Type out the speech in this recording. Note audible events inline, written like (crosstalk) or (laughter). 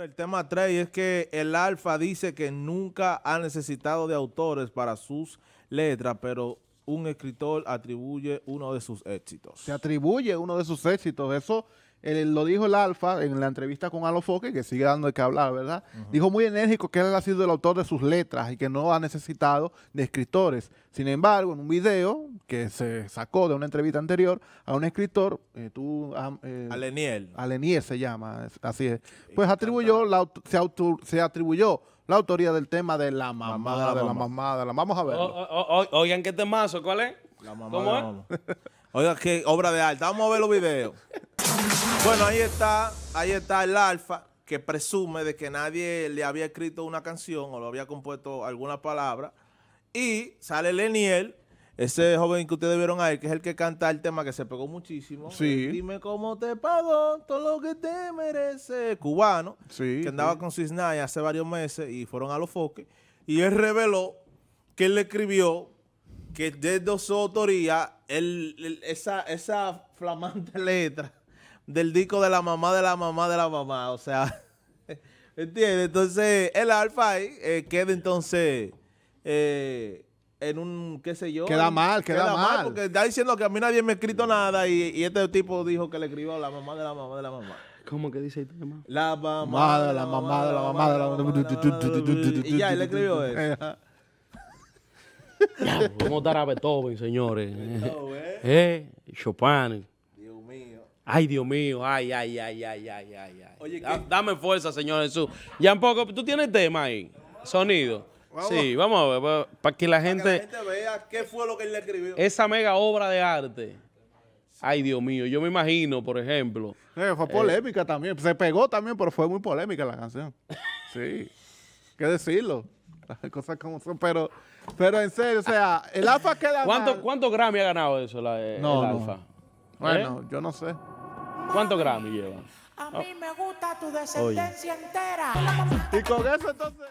El tema 3 es que el Alfa dice que nunca ha necesitado de autores para sus letras, pero un escritor atribuye uno de sus éxitos. Se atribuye uno de sus éxitos. Eso lo dijo el Alfa en la entrevista con Alofoque, que sigue dando de qué hablar, ¿verdad? Dijo muy enérgico que él ha sido el autor de sus letras y que no ha necesitado de escritores. Sin embargo, en un video que se sacó de una entrevista anterior a un escritor, eh, tú... Ah, eh, Aleniel. Aleniel se llama, así es. Pues atribuyó, la, se, atribuyó la autoría del tema de la mamada, de la, mamada, la Vamos a ver. Oigan, ¿qué temazo? ¿Cuál es? La mamada. ¿Cómo es? Oigan, qué obra de arte. Vamos a ver los videos. (laughs) Bueno, ahí está, ahí está el alfa que presume de que nadie le había escrito una canción o lo había compuesto alguna palabra. Y sale Leniel, ese joven que ustedes vieron ahí, que es el que canta el tema que se pegó muchísimo. Eh, dime cómo te pago todo lo que te merece. Cubano, que andaba con Cisnaya hace varios meses y fueron a los foques. Y él reveló que él le escribió que desde su autoría, esa, esa flamante (laughs) letra del disco de la mamá de la mamá de la mamá. O sea, ¿entiendes? Entonces, el alfa queda entonces en un, qué sé yo. Queda mal, queda, mal. Porque está diciendo que a mí nadie me ha escrito nada y, este tipo dijo que le escribió a la mamá de la mamá de la mamá. ¿Cómo que dice el La mamá de la mamá de la mamá de la mamá. Y ya, él escribió eso. ¿Cómo estará Beethoven, señores? Eh, Chopin. Ay, Dios mío, ay, ay, ay, ay, ay, ay. dame fuerza, Señor Jesús. Ya un poco, tú tienes tema ahí, sonido. Sí, vamos a ver, para, que la gente... vea qué fue lo que él le escribió. Esa mega obra de arte. Ay, Dios mío, yo me imagino, por ejemplo... fue eh, polémica también, se pegó también, pero fue muy polémica la canción. (laughs) Sí, que decirlo, las cosas como son, pero... Pero en serio, o sea, el Alfa queda ¿Cuánto Grammy ha ganado eso, la, eh, el Alfa? Bueno, ¿Eh? yo no sé. ¿Cuántos gramos llevan? A mí me gusta tu descendencia entera. Y con eso entonces.